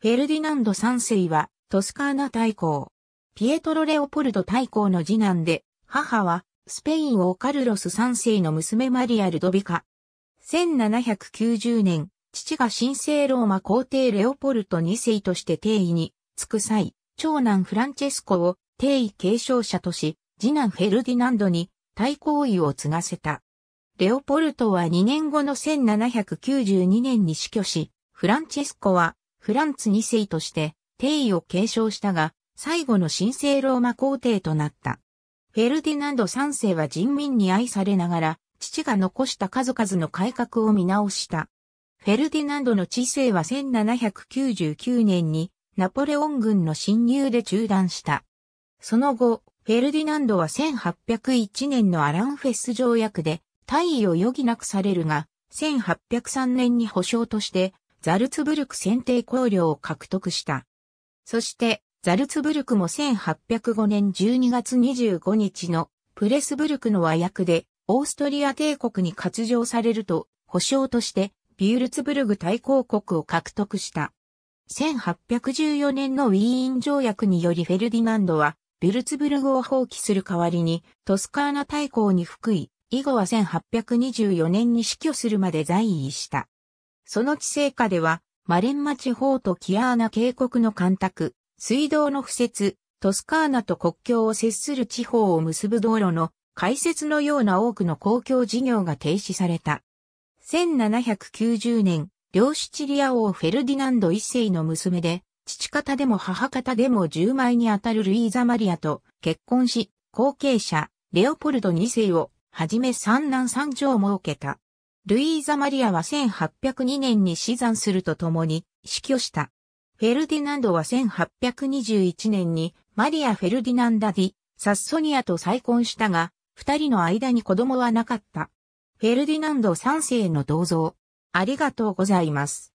フェルディナンド三世は、トスカーナ大公。ピエトロ・レオポルド大公の次男で、母は、スペイン王カルロス三世の娘マリア・ルドビカ。1790年、父が神聖ローマ皇帝レオポルト二世として帝位に、つく際、長男フランチェスコを帝位継承者とし、次男フェルディナンドに大公位を継がせた。レオポルトは2年後の1792年に死去し、フランチェスコはフランツ2世として帝位を継承したが、最後の神聖ローマ皇帝となった。フェルディナンド3世は人民に愛されながら、父が残した数々の改革を見直した。フェルディナンドの治世は1799年にナポレオン軍の侵入で中断した。その後、フェルディナンドは1801年のアランフェス条約で退位を余儀なくされるが、1803年に保証としてザルツブルク選定公領を獲得した。そして、ザルツブルクも1805年12月25日のプレスブルクの和訳でオーストリア帝国に割譲されると保証としてビュールツブルグ大公国を獲得した。1814年のウィーン条約によりフェルディナンドはビュルツブルグを放棄する代わりにトスカーナ大公に復位、以後は1824年に死去するまで在位した。その地政下では、マレンマ地方とキアーナ渓谷の干拓、水道の敷設、トスカーナと国境を接する地方を結ぶ道路の開設のような多くの公共事業が停止された。1790年、両シチリア王フェルディナンド一世の娘で、父方でも母方でも10枚にあたるルイーザ・マリアと結婚し、後継者、レオポルド二世をはじめ三男三女を設けた。ルイーザ・マリアは1802年に死産するとともに死去した。フェルディナンドは1821年にマリア・フェルディナンダ・ディ・サッソニアと再婚したが、二人の間に子供はなかった。フェルディナンド3世の銅像。ありがとうございます。